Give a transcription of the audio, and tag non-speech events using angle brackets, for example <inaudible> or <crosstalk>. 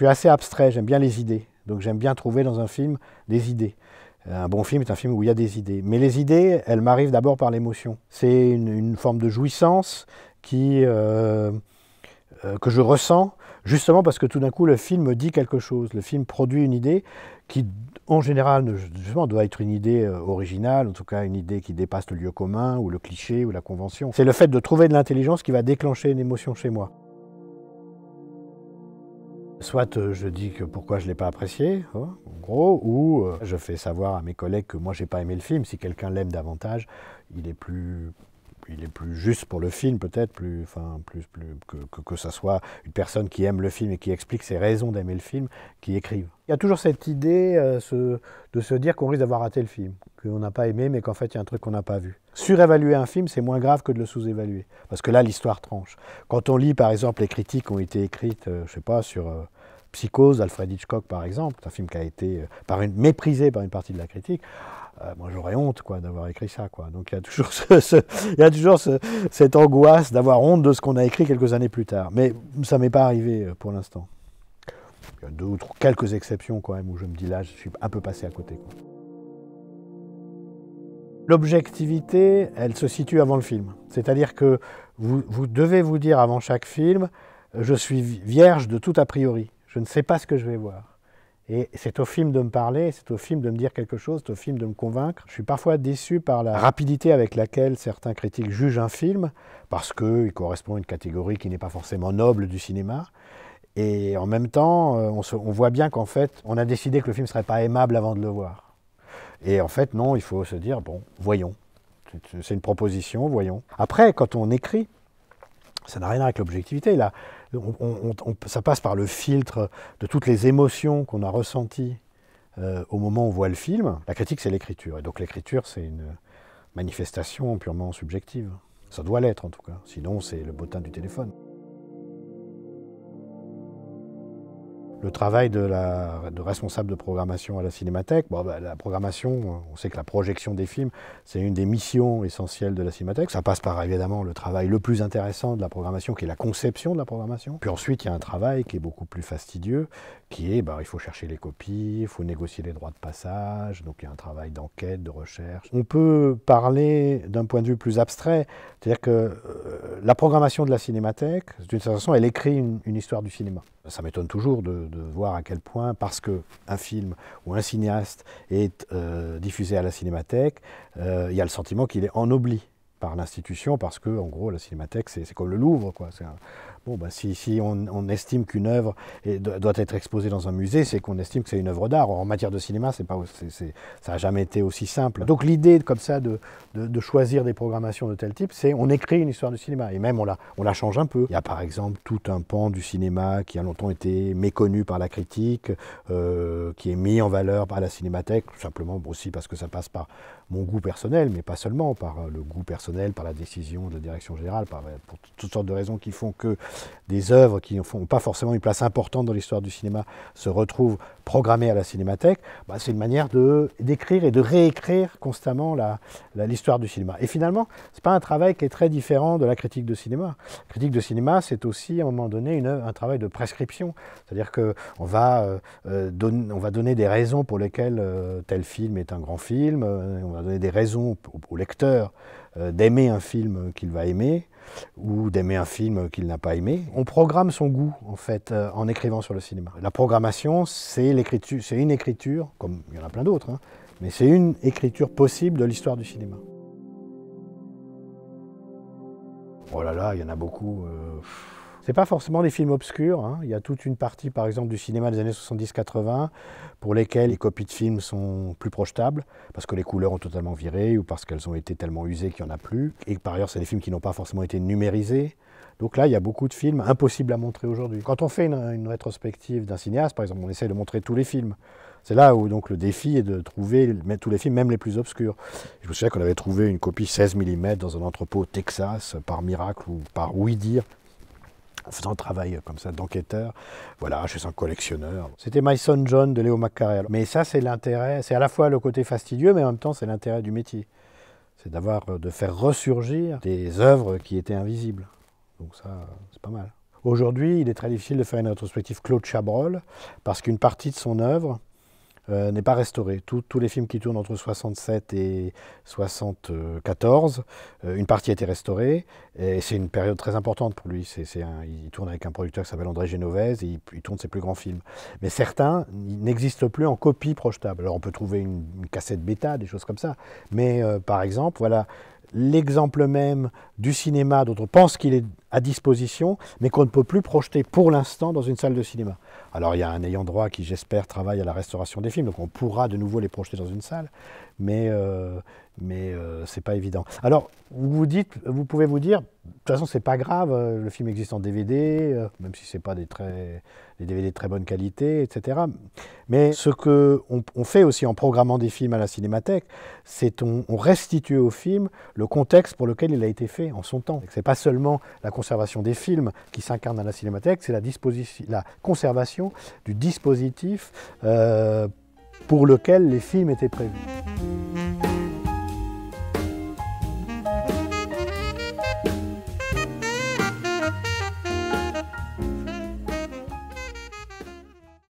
suis assez abstrait, j'aime bien les idées. Donc j'aime bien trouver dans un film des idées. Euh, un bon film est un film où il y a des idées. Mais les idées, elles m'arrivent d'abord par l'émotion. C'est une, forme de jouissance qui, euh, euh, que je ressens justement parce que tout d'un coup le film me dit quelque chose. Le film produit une idée qui, en général, justement, doit être une idée originale, en tout cas une idée qui dépasse le lieu commun ou le cliché ou la convention. C'est le fait de trouver de l'intelligence qui va déclencher une émotion chez moi. Soit euh, je dis que pourquoi je ne l'ai pas apprécié, hein, en gros, ou euh, je fais savoir à mes collègues que moi j'ai pas aimé le film. Si quelqu'un l'aime davantage, il est plus il est plus juste pour le film peut-être, plus, enfin, plus, plus que, ce soit une personne qui aime le film et qui explique ses raisons d'aimer le film, qui écrive. Il y a toujours cette idée euh, de se dire qu'on risque d'avoir raté le film, qu'on n'a pas aimé, mais qu'en fait il y a un truc qu'on n'a pas vu. Surévaluer un film, c'est moins grave que de le sous-évaluer, parce que là, l'histoire tranche. Quand on lit, par exemple, les critiques qui ont été écrites, euh, je sais pas, sur euh, Psychose, Alfred Hitchcock, par exemple, un film qui a été euh, par méprisé par une partie de la critique, moi j'aurais honte quoi d'avoir écrit ça quoi. Donc il y a toujours, <laughs> cette angoisse d'avoir honte de ce qu'on a écrit quelques années plus tard. Mais ça m'est pas arrivé pour l'instant. Il y a deux ou trois, quelques exceptions quand même où je me dis là je suis un peu passé à côté. Quoi. L'objectivité, elle se situe avant le film. C'est-à-dire que vous, devez vous dire avant chaque film, euh, je suis vierge de tout a priori, je ne sais pas ce que je vais voir. Et c'est au film de me parler, c'est au film de me dire quelque chose, c'est au film de me convaincre. Je suis parfois déçu par la rapidité avec laquelle certains critiques jugent un film, parce qu'il correspond à une catégorie qui n'est pas forcément noble du cinéma. Et en même temps, euh, on, on voit bien qu'en fait, on a décidé que le film ne serait pas aimable avant de le voir. Et en fait, non, il faut se dire, bon, voyons. C'est une proposition, voyons. Après, quand on écrit, ça n'a rien à voir avec l'objectivité. Là, ça passe par le filtre de toutes les émotions qu'on a ressenties euh, au moment où on voit le film. La critique, c'est l'écriture. Et donc l'écriture, c'est une manifestation purement subjective. Ça doit l'être en tout cas. Sinon, c'est le bottin du téléphone. le travail de, la, responsable de programmation à la Cinémathèque, bah, la programmation, on sait que la projection des films, c'est une des missions essentielles de la Cinémathèque. Ça passe par évidemment le travail le plus intéressant de la programmation, qui est la conception de la programmation. Puis ensuite, il y a un travail qui est beaucoup plus fastidieux, qui est, bah, il faut chercher les copies, il faut négocier les droits de passage, donc il y a un travail d'enquête, de recherche. On peut parler d'un point de vue plus abstrait, c'est-à-dire que euh, la programmation de la Cinémathèque, d'une certaine façon, elle écrit une histoire du cinéma. Ça m'étonne toujours de de voir à quel point, parce que un film ou un cinéaste est euh, diffusé à la cinémathèque, euh, il y a le sentiment qu'il est ennobli par l'institution parce que, en gros, la cinémathèque, c'est comme le Louvre, quoi. Bah, si, on, estime qu'une œuvre doit être exposée dans un musée, c'est qu'on estime que c'est une œuvre d'art. En matière de cinéma, c'est pas, ça n'a jamais été aussi simple. Donc l'idée comme ça de, choisir des programmations de tel type, c'est on écrit une histoire de cinéma et même on la, on la change un peu. Il y a par exemple tout un pan du cinéma qui a longtemps été méconnu par la critique, euh, qui est mis en valeur par la cinémathèque, tout simplement aussi parce que ça passe par mon goût personnel, mais pas seulement, par le goût personnel, par la décision de la direction générale, par, pour toutes sortes de raisons qui font que des œuvres qui n'ont pas forcément une place importante dans l'histoire du cinéma se retrouvent programmées à la cinémathèque, bah, c'est une manière d'écrire et de réécrire constamment l'histoire du cinéma. Et finalement, ce n'est pas un travail qui est très différent de la critique de cinéma. La critique de cinéma, c'est aussi à un moment donné un travail de prescription. C'est-à-dire qu'on va, euh, euh, va donner des raisons pour lesquelles euh, tel film est un grand film, on va donner des raisons au lecteur d'aimer un film qu'il va aimer, ou d'aimer un film qu'il n'a pas aimé. On programme son goût en fait euh, en écrivant sur le cinéma. La programmation, c'est l'écriture, c'est une écriture, comme il y en a plein d'autres, hein, mais c'est une écriture possible de l'histoire du cinéma. Oh là là, il y en a beaucoup. Euh, c'est pas forcément des films obscurs. Hein. Il y a toute une partie, par exemple, du cinéma des années 70-80 pour lesquelles les copies de films sont plus projetables parce que les couleurs ont totalement viré ou parce qu'elles ont été tellement usées qu'il n'y en a plus. Et par ailleurs, c'est des films qui n'ont pas forcément été numérisés. Donc là, il y a beaucoup de films impossibles à montrer aujourd'hui. Quand on fait une, rétrospective d'un cinéaste, par exemple, on essaie de montrer tous les films. C'est là où donc le défi est de trouver tous les films, même les plus obscurs. Je me souviens qu'on avait trouvé une copie 16 mm dans un entrepôt au Texas, par miracle ou par oui dire en faisant un travail comme ça d'enquêteur. Voilà, je suis un collectionneur. C'était My Son John de Léo McCarrel. Mais ça, c'est l'intérêt, c'est à la fois le côté fastidieux, mais en même temps, c'est l'intérêt du métier. C'est d'avoir, euh, de faire ressurgir des œuvres qui étaient invisibles. Donc ça, c'est pas mal. Aujourd'hui, il est très difficile de faire une rétrospective Claude Chabrol, parce qu'une partie de son œuvre, euh, n'est pas restauré. tous les films qui tournent entre 67 et 74, euh, une partie a été restaurée, et c'est une période très importante pour lui. C'est il tourne avec un producteur qui s'appelle André Genovese, et il, tourne ses plus grands films. Mais certains n'existent plus en copie projetable. Alors on peut trouver une, cassette bêta, des choses comme ça, mais euh, par exemple, voilà, l'exemple même du cinéma dont on pense qu'il est à disposition, mais qu'on ne peut plus projeter pour l'instant dans une salle de cinéma. Alors il y a un ayant droit qui, j'espère, travaille à la restauration des films, donc on pourra de nouveau les projeter dans une salle, mais, euh, mais euh, c'est pas évident. Alors vous, vous, dites, vous pouvez vous dire, de toute façon, c'est pas grave. Euh, le film existe en DVD, euh, même si c'est pas des très des DVD de très bonne qualité, etc. Mais ce qu'on fait aussi en programmant des films à la Cinémathèque, c'est on, restitue au film le contexte pour lequel il a été fait en son temps. C'est pas seulement la conservation des films qui s'incarne à la Cinémathèque, c'est la, la conservation du dispositif euh, pour lequel les films étaient prévus.